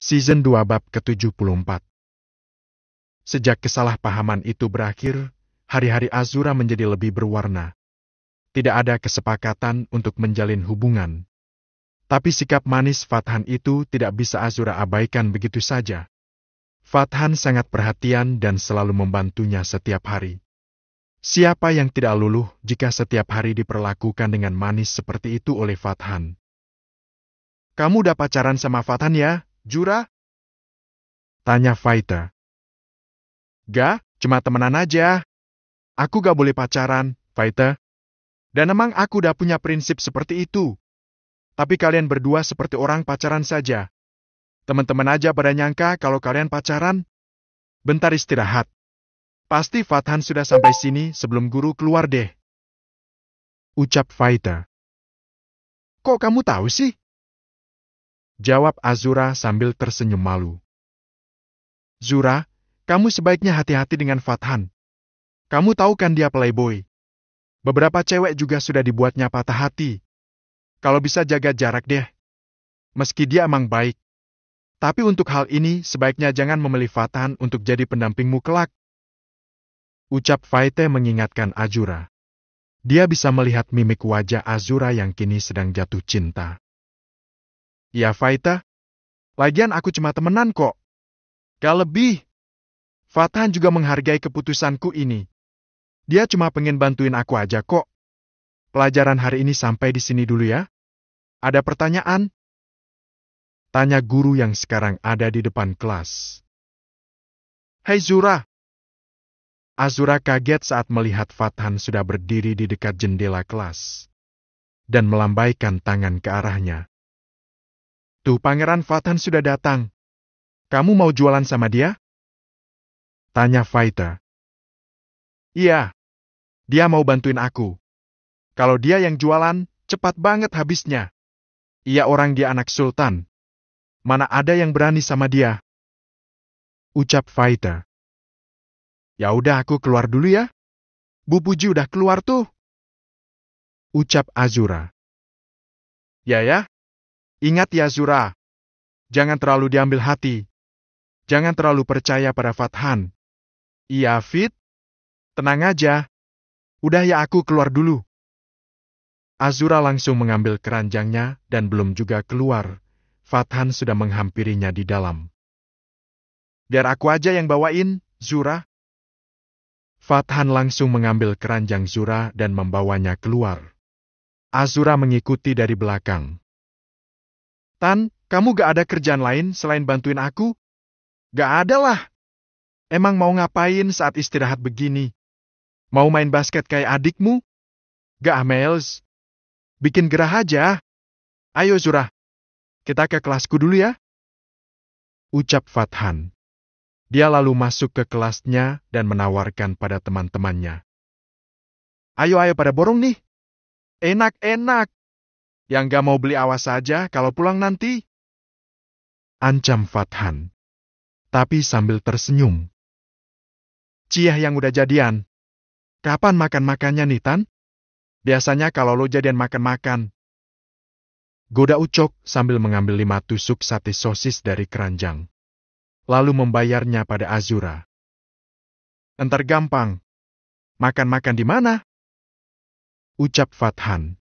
Season 2 bab ke-74 Sejak kesalahpahaman itu berakhir, hari-hari Azura menjadi lebih berwarna. Tidak ada kesepakatan untuk menjalin hubungan. Tapi sikap manis Fathan itu tidak bisa Azura abaikan begitu saja. Fathan sangat perhatian dan selalu membantunya setiap hari. Siapa yang tidak luluh jika setiap hari diperlakukan dengan manis seperti itu oleh Fathan? Kamu udah pacaran sama Fathan ya? Jura? Tanya Fighter. Gak, cuma temenan aja. Aku gak boleh pacaran, Fighter. Dan emang aku udah punya prinsip seperti itu. Tapi kalian berdua seperti orang pacaran saja. Teman-teman aja pada nyangka kalau kalian pacaran. Bentar istirahat. Pasti Fathan sudah sampai sini sebelum guru keluar deh. Ucap Fighter. Kok kamu tahu sih? Jawab Azura sambil tersenyum malu. Zura, kamu sebaiknya hati-hati dengan Fathan. Kamu tahu kan dia playboy. Beberapa cewek juga sudah dibuatnya patah hati. Kalau bisa jaga jarak deh. Meski dia emang baik. Tapi untuk hal ini, sebaiknya jangan memilih Fathan untuk jadi pendampingmu kelak. Ucap Faite mengingatkan Azura. Dia bisa melihat mimik wajah Azura yang kini sedang jatuh cinta. Ya, Faita. Lagian aku cuma temenan kok. Gak lebih. Fathan juga menghargai keputusanku ini. Dia cuma pengen bantuin aku aja kok. Pelajaran hari ini sampai di sini dulu ya. Ada pertanyaan? Tanya guru yang sekarang ada di depan kelas. Hei Zura! Azura kaget saat melihat Fathan sudah berdiri di dekat jendela kelas dan melambaikan tangan ke arahnya itu Pangeran Fathan sudah datang. Kamu mau jualan sama dia? Tanya Fighter. Iya. Dia mau bantuin aku. Kalau dia yang jualan, cepat banget habisnya. Ia orang dia anak sultan. Mana ada yang berani sama dia? Ucap Fighter. Ya udah aku keluar dulu ya. Bu Puji udah keluar tuh. Ucap Azura. Ya ya, Ingat ya Zura, jangan terlalu diambil hati. Jangan terlalu percaya pada Fathan. Iya Fit, tenang aja. Udah ya aku keluar dulu. Azura langsung mengambil keranjangnya dan belum juga keluar. Fathan sudah menghampirinya di dalam. Biar aku aja yang bawain, Zura. Fathan langsung mengambil keranjang Zura dan membawanya keluar. Azura mengikuti dari belakang. Tan, kamu gak ada kerjaan lain selain bantuin aku? Gak ada lah. Emang mau ngapain saat istirahat begini? Mau main basket kayak adikmu? Gak, Amels. Bikin gerah aja. Ayo, Zurah. Kita ke kelasku dulu ya. Ucap Fathan. Dia lalu masuk ke kelasnya dan menawarkan pada teman-temannya. Ayo-ayo pada borong nih. Enak-enak. Yang gak mau beli awas saja kalau pulang nanti. Ancam Fathan. Tapi sambil tersenyum. Ciah yang udah jadian. Kapan makan-makannya nih, Tan? Biasanya kalau lo jadian makan-makan. Goda Ucok sambil mengambil lima tusuk sate sosis dari keranjang. Lalu membayarnya pada Azura. Entar gampang. Makan-makan di mana? Ucap Fathan.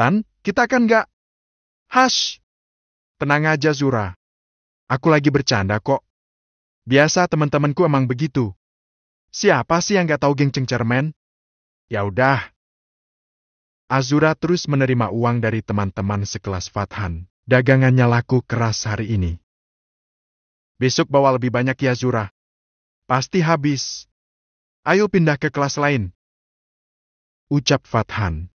Tan, kita kan gak... Hash! Tenang aja, Zura. Aku lagi bercanda kok. Biasa teman-temanku emang begitu. Siapa sih yang gak tahu geng cermen? Ya udah. Azura terus menerima uang dari teman-teman sekelas Fathan. Dagangannya laku keras hari ini. Besok bawa lebih banyak ya Zura. Pasti habis. Ayo pindah ke kelas lain. Ucap Fathan.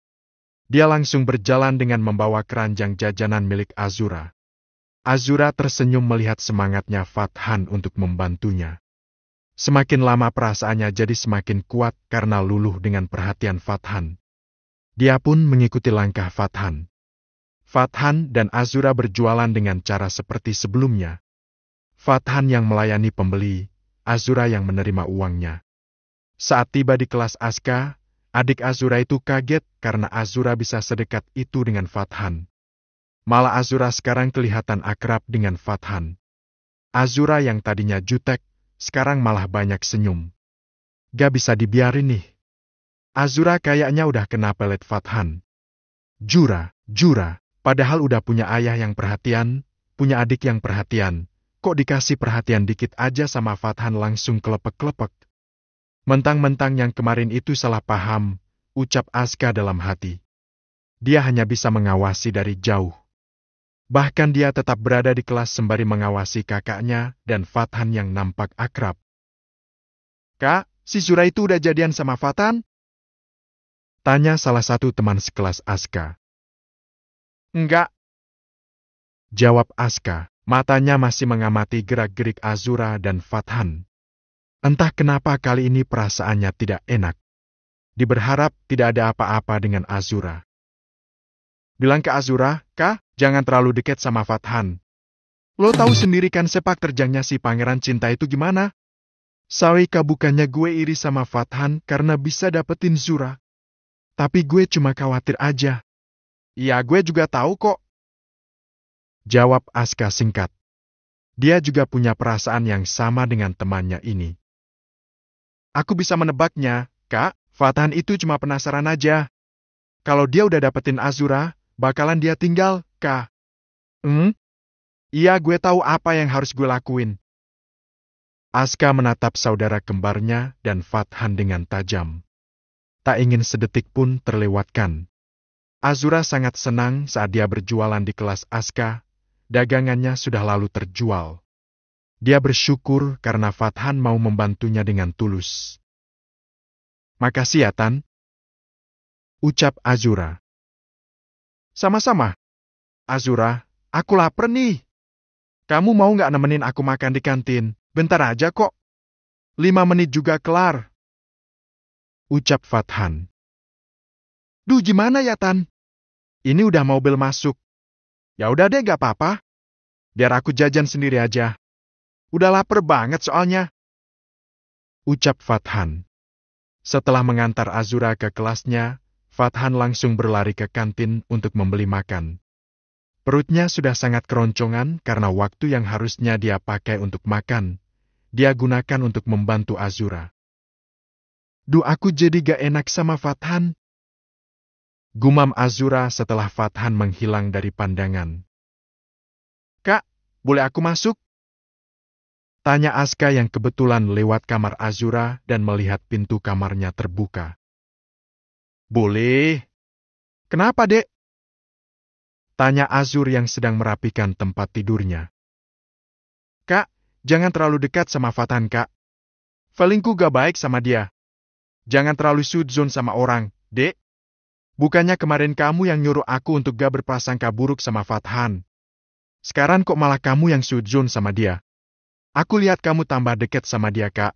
Dia langsung berjalan dengan membawa keranjang jajanan milik Azura. Azura tersenyum melihat semangatnya Fathan untuk membantunya. Semakin lama perasaannya jadi semakin kuat karena luluh dengan perhatian Fathan. Dia pun mengikuti langkah Fathan. Fathan dan Azura berjualan dengan cara seperti sebelumnya. Fathan yang melayani pembeli, Azura yang menerima uangnya. Saat tiba di kelas Aska, Adik Azura itu kaget karena Azura bisa sedekat itu dengan Fathan. Malah Azura sekarang kelihatan akrab dengan Fathan. Azura yang tadinya jutek, sekarang malah banyak senyum. Gak bisa dibiarin nih. Azura kayaknya udah kena pelet Fathan. Jura, Jura, padahal udah punya ayah yang perhatian, punya adik yang perhatian. Kok dikasih perhatian dikit aja sama Fathan langsung kelepek-kelepek? Mentang-mentang yang kemarin itu salah paham, ucap Aska dalam hati. Dia hanya bisa mengawasi dari jauh. Bahkan dia tetap berada di kelas sembari mengawasi kakaknya dan Fathan yang nampak akrab. Kak, si Zura itu udah jadian sama Fathan? Tanya salah satu teman sekelas Aska. Enggak. Jawab Aska, matanya masih mengamati gerak-gerik Azura dan Fathan. Entah kenapa kali ini perasaannya tidak enak. Diberharap tidak ada apa-apa dengan Azura. Bilang ke Azura, Kak, jangan terlalu dekat sama Fathan. Lo tahu sendiri kan sepak terjangnya si pangeran cinta itu gimana? Sarika bukannya gue iri sama Fathan karena bisa dapetin Zura. Tapi gue cuma khawatir aja. Ya gue juga tahu kok. Jawab Aska singkat. Dia juga punya perasaan yang sama dengan temannya ini. Aku bisa menebaknya, Kak. Fatan itu cuma penasaran aja. Kalau dia udah dapetin Azura, bakalan dia tinggal, Kak. Hmm? Iya, gue tahu apa yang harus gue lakuin. Aska menatap saudara kembarnya dan Fathan dengan tajam. Tak ingin sedetik pun terlewatkan. Azura sangat senang saat dia berjualan di kelas Aska. Dagangannya sudah lalu terjual. Dia bersyukur karena Fathan mau membantunya dengan tulus. Makasih ya Tan. Ucap Azura. Sama-sama. Azura, aku lapar nih. Kamu mau nggak nemenin aku makan di kantin? Bentar aja kok. Lima menit juga kelar. Ucap Fathan. Duh gimana ya Tan? Ini udah mobil masuk. Ya udah deh gak apa-apa. Biar aku jajan sendiri aja. Udah lapar banget soalnya. Ucap Fathan. Setelah mengantar Azura ke kelasnya, Fathan langsung berlari ke kantin untuk membeli makan. Perutnya sudah sangat keroncongan karena waktu yang harusnya dia pakai untuk makan, dia gunakan untuk membantu Azura. Duh aku jadi gak enak sama Fathan. Gumam Azura setelah Fathan menghilang dari pandangan. Kak, boleh aku masuk? Tanya Aska yang kebetulan lewat kamar Azura dan melihat pintu kamarnya terbuka. Boleh. Kenapa, dek? Tanya Azur yang sedang merapikan tempat tidurnya. Kak, jangan terlalu dekat sama Fatan, kak. Felingku gak baik sama dia. Jangan terlalu sudzon sama orang, dek. Bukannya kemarin kamu yang nyuruh aku untuk gak berprasangka buruk sama Fathan. Sekarang kok malah kamu yang sudzon sama dia. Aku lihat kamu tambah dekat sama dia, Kak.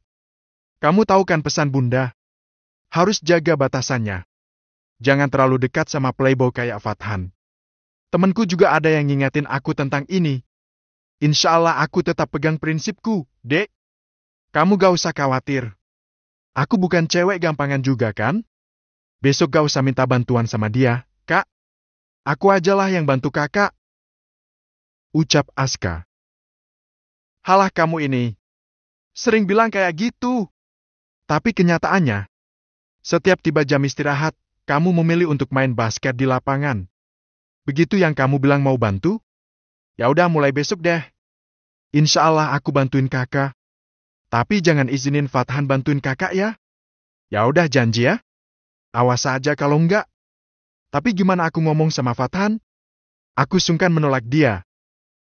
Kamu tahu kan pesan Bunda? Harus jaga batasannya. Jangan terlalu dekat sama playboy kayak Fathan. Temanku juga ada yang ngingetin aku tentang ini. Insya Allah aku tetap pegang prinsipku, dek. Kamu gak usah khawatir. Aku bukan cewek gampangan juga kan? Besok gak usah minta bantuan sama dia, kak. Aku ajalah yang bantu kakak. Ucap Aska halah kamu ini. Sering bilang kayak gitu. Tapi kenyataannya, setiap tiba jam istirahat, kamu memilih untuk main basket di lapangan. Begitu yang kamu bilang mau bantu? Ya udah mulai besok deh. Insya Allah aku bantuin kakak. Tapi jangan izinin Fathan bantuin kakak ya. Ya udah janji ya. Awas aja kalau enggak. Tapi gimana aku ngomong sama Fathan? Aku sungkan menolak dia.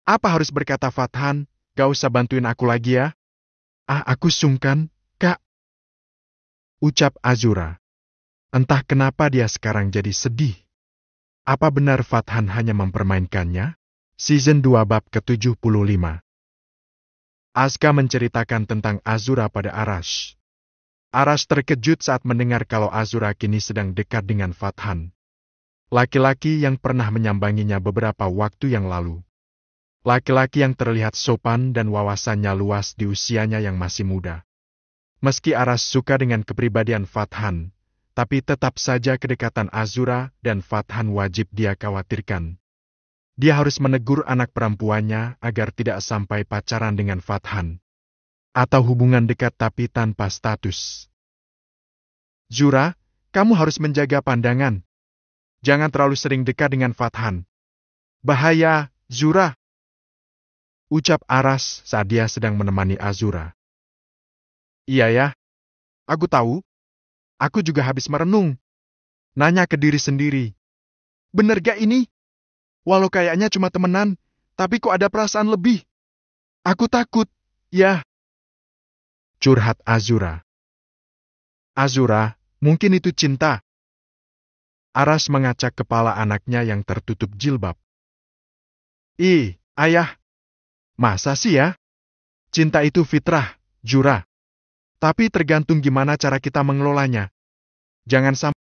Apa harus berkata Fathan, Kau usah bantuin aku lagi ya. Ah, aku sungkan, Kak. Ucap Azura. Entah kenapa dia sekarang jadi sedih. Apa benar Fathan hanya mempermainkannya? Season 2 bab ke-75. Aska menceritakan tentang Azura pada Arash. Arash terkejut saat mendengar kalau Azura kini sedang dekat dengan Fathan. Laki-laki yang pernah menyambanginya beberapa waktu yang lalu. Laki-laki yang terlihat sopan dan wawasannya luas di usianya yang masih muda. Meski Aras suka dengan kepribadian Fathan, tapi tetap saja kedekatan Azura dan Fathan wajib dia khawatirkan. Dia harus menegur anak perempuannya agar tidak sampai pacaran dengan Fathan. Atau hubungan dekat tapi tanpa status. Zura, kamu harus menjaga pandangan. Jangan terlalu sering dekat dengan Fathan. Bahaya, Zura. Ucap Aras saat dia sedang menemani Azura. Iya ya, aku tahu. Aku juga habis merenung. Nanya ke diri sendiri. Bener gak ini? Walau kayaknya cuma temenan, tapi kok ada perasaan lebih. Aku takut, ya. Curhat Azura. Azura, mungkin itu cinta. Aras mengacak kepala anaknya yang tertutup jilbab. Ih, ayah, Masa sih ya? Cinta itu fitrah, jura. Tapi tergantung gimana cara kita mengelolanya. Jangan sampai...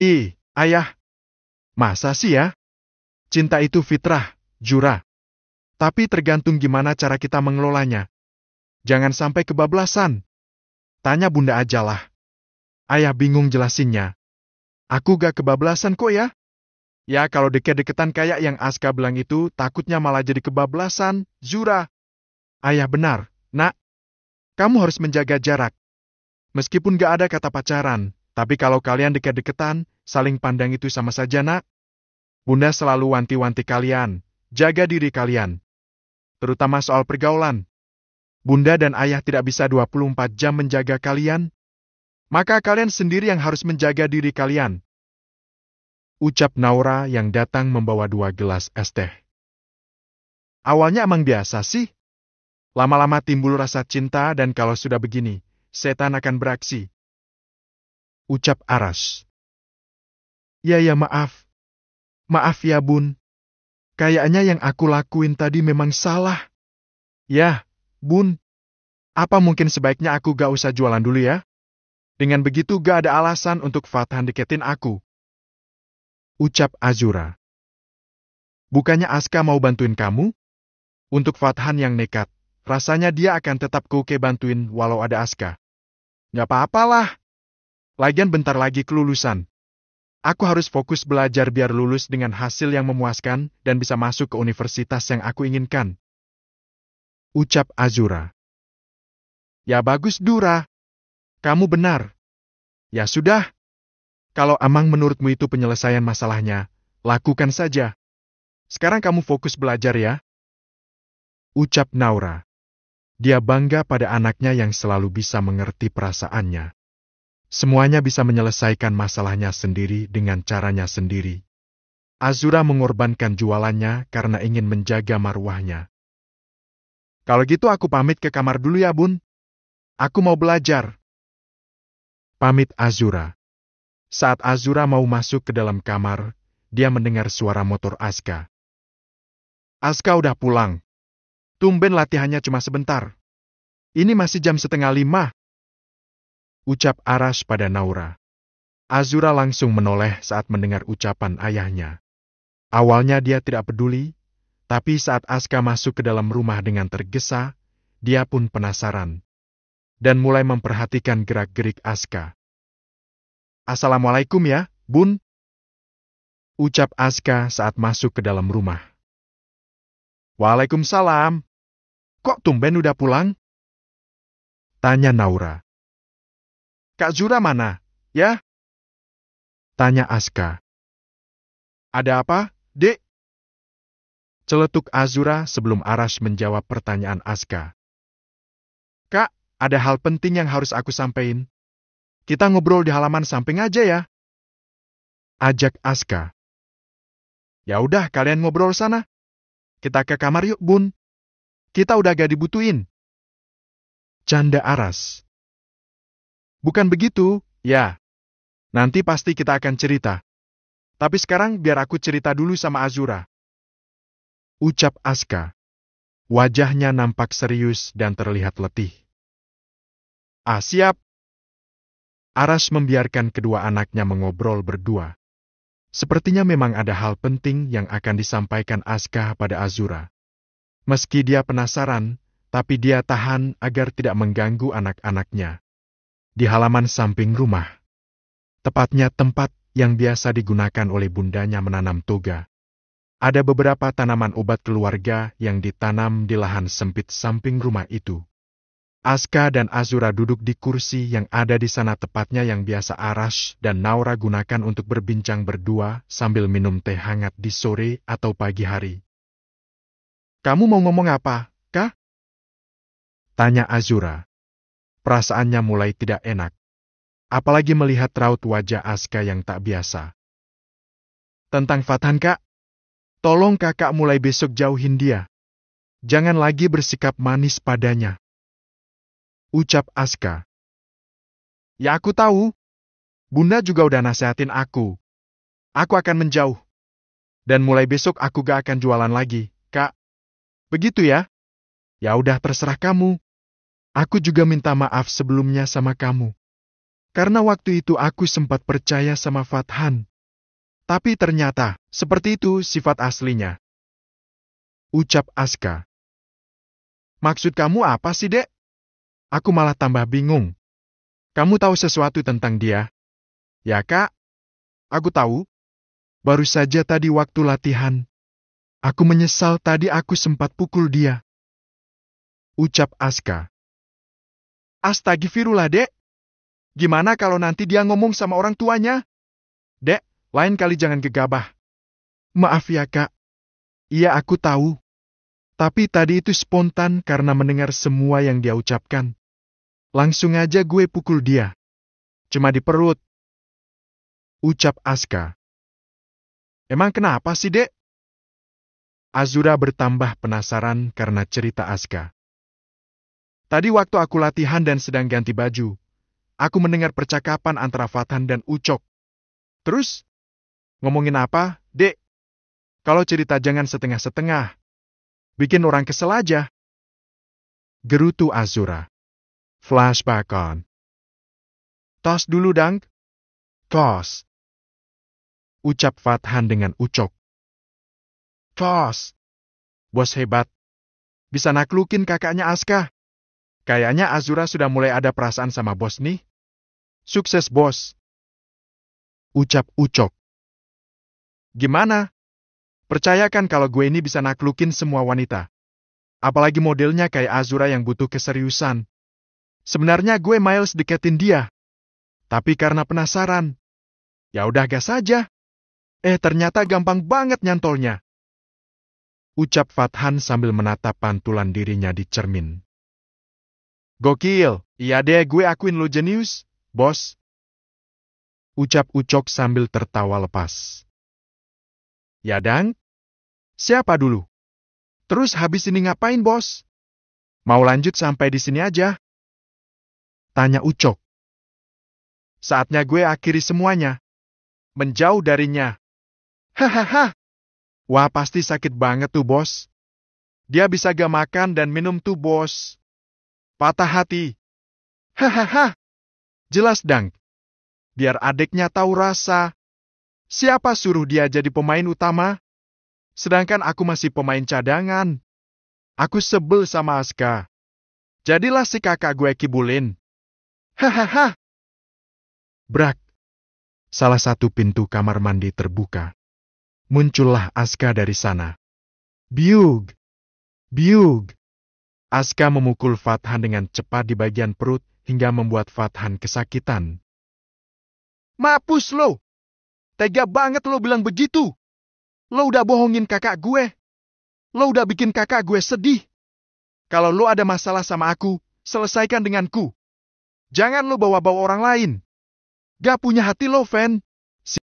Ih, ayah. Masa sih ya? Cinta itu fitrah, jura. Tapi tergantung gimana cara kita mengelolanya. Jangan sampai kebablasan. Tanya bunda ajalah. Ayah bingung jelasinnya. Aku gak kebablasan kok ya? Ya kalau deket-deketan kayak yang Aska bilang itu, takutnya malah jadi kebablasan, Zura. Ayah benar, nak. Kamu harus menjaga jarak. Meskipun gak ada kata pacaran, tapi kalau kalian deket-deketan, saling pandang itu sama saja nak. Bunda selalu wanti-wanti kalian, jaga diri kalian. Terutama soal pergaulan. Bunda dan ayah tidak bisa 24 jam menjaga kalian. Maka kalian sendiri yang harus menjaga diri kalian, ucap Naura yang datang membawa dua gelas es teh. Awalnya emang biasa sih. Lama-lama timbul rasa cinta dan kalau sudah begini, setan akan beraksi. Ucap Aras. Ya ya maaf. Maaf ya bun. Kayaknya yang aku lakuin tadi memang salah. Ya, bun. Apa mungkin sebaiknya aku gak usah jualan dulu ya? Dengan begitu gak ada alasan untuk Fathan deketin aku ucap Azura. Bukannya Aska mau bantuin kamu? Untuk Fathan yang nekat, rasanya dia akan tetap koke bantuin walau ada Aska. Nggak apa-apalah. Lagian bentar lagi kelulusan. Aku harus fokus belajar biar lulus dengan hasil yang memuaskan dan bisa masuk ke universitas yang aku inginkan. Ucap Azura. Ya bagus Dura. Kamu benar. Ya sudah, kalau Amang menurutmu itu penyelesaian masalahnya, lakukan saja. Sekarang kamu fokus belajar ya. Ucap Naura. Dia bangga pada anaknya yang selalu bisa mengerti perasaannya. Semuanya bisa menyelesaikan masalahnya sendiri dengan caranya sendiri. Azura mengorbankan jualannya karena ingin menjaga marwahnya. Kalau gitu aku pamit ke kamar dulu ya bun. Aku mau belajar. Pamit Azura. Saat Azura mau masuk ke dalam kamar, dia mendengar suara motor Aska. Aska udah pulang. Tumben latihannya cuma sebentar. Ini masih jam setengah lima. Ucap Aras pada Naura. Azura langsung menoleh saat mendengar ucapan ayahnya. Awalnya dia tidak peduli, tapi saat Aska masuk ke dalam rumah dengan tergesa, dia pun penasaran. Dan mulai memperhatikan gerak-gerik Aska. Assalamualaikum ya, Bun. Ucap Aska saat masuk ke dalam rumah. Waalaikumsalam. Kok tumben udah pulang? Tanya Naura. Kak Zura mana? Ya? Tanya Aska. Ada apa, dek? Celetuk Azura sebelum Arash menjawab pertanyaan Aska. Kak, ada hal penting yang harus aku sampaikan. Kita ngobrol di halaman samping aja ya. Ajak Aska. Ya udah, kalian ngobrol sana. Kita ke kamar yuk, Bun. Kita udah gak dibutuhin. Canda Aras. Bukan begitu, ya. Nanti pasti kita akan cerita. Tapi sekarang biar aku cerita dulu sama Azura. Ucap Aska. Wajahnya nampak serius dan terlihat letih. Ah siap, Aras membiarkan kedua anaknya mengobrol berdua. Sepertinya memang ada hal penting yang akan disampaikan Aska pada Azura. Meski dia penasaran, tapi dia tahan agar tidak mengganggu anak-anaknya. Di halaman samping rumah. Tepatnya tempat yang biasa digunakan oleh bundanya menanam toga. Ada beberapa tanaman obat keluarga yang ditanam di lahan sempit samping rumah itu. Aska dan Azura duduk di kursi yang ada di sana tepatnya yang biasa Arash dan Naura gunakan untuk berbincang berdua sambil minum teh hangat di sore atau pagi hari. Kamu mau ngomong apa, kah? Tanya Azura. Perasaannya mulai tidak enak. Apalagi melihat raut wajah Aska yang tak biasa. Tentang Fathan, Kak. Tolong kakak mulai besok jauhin dia. Jangan lagi bersikap manis padanya ucap Aska. Ya aku tahu. Bunda juga udah nasehatin aku. Aku akan menjauh. Dan mulai besok aku gak akan jualan lagi, kak. Begitu ya? Ya udah terserah kamu. Aku juga minta maaf sebelumnya sama kamu. Karena waktu itu aku sempat percaya sama Fathan. Tapi ternyata, seperti itu sifat aslinya. Ucap Aska. Maksud kamu apa sih, Dek? Aku malah tambah bingung. Kamu tahu sesuatu tentang dia? Ya, Kak. Aku tahu. Baru saja tadi waktu latihan. Aku menyesal tadi aku sempat pukul dia. Ucap Aska. Astagfirullah, Dek. Gimana kalau nanti dia ngomong sama orang tuanya? Dek, lain kali jangan gegabah. Maaf ya, Kak. Iya, aku tahu. Tapi tadi itu spontan karena mendengar semua yang dia ucapkan. Langsung aja gue pukul dia. Cuma di perut. Ucap Aska. Emang kenapa sih, Dek? Azura bertambah penasaran karena cerita Aska. Tadi waktu aku latihan dan sedang ganti baju, aku mendengar percakapan antara Fathan dan Ucok. Terus, ngomongin apa, Dek? Kalau cerita jangan setengah-setengah. Bikin orang kesel aja. Gerutu Azura. Flash back on. Tos dulu, Dang. Tos. Ucap Fathan dengan ucok. Tos. Bos hebat. Bisa naklukin kakaknya Aska. Kayaknya Azura sudah mulai ada perasaan sama bos nih. Sukses, bos. Ucap ucok. Gimana? Percayakan kalau gue ini bisa naklukin semua wanita. Apalagi modelnya kayak Azura yang butuh keseriusan. Sebenarnya gue Miles deketin dia. Tapi karena penasaran. Ya udah gas aja. Eh ternyata gampang banget nyantolnya. Ucap Fathan sambil menatap pantulan dirinya di cermin. Gokil, iya deh gue akuin lo jenius, bos. Ucap Ucok sambil tertawa lepas. Ya dang, siapa dulu? Terus habis ini ngapain bos? Mau lanjut sampai di sini aja? Tanya Ucok. Saatnya gue akhiri semuanya. Menjauh darinya. Hahaha. Wah pasti sakit banget tuh bos. Dia bisa gak makan dan minum tuh bos. Patah hati. Hahaha. Jelas dang. Biar adeknya tahu rasa. Siapa suruh dia jadi pemain utama? Sedangkan aku masih pemain cadangan. Aku sebel sama Aska. Jadilah si kakak gue kibulin. Hahaha. Brak. Salah satu pintu kamar mandi terbuka. Muncullah Aska dari sana. Biug. Biug. Aska memukul Fathan dengan cepat di bagian perut hingga membuat Fathan kesakitan. Mapus lo! Tega banget lo bilang begitu! Lo udah bohongin kakak gue. Lo udah bikin kakak gue sedih. Kalau lo ada masalah sama aku, selesaikan denganku. Jangan lo bawa-bawa orang lain. Gak punya hati lo, Fen.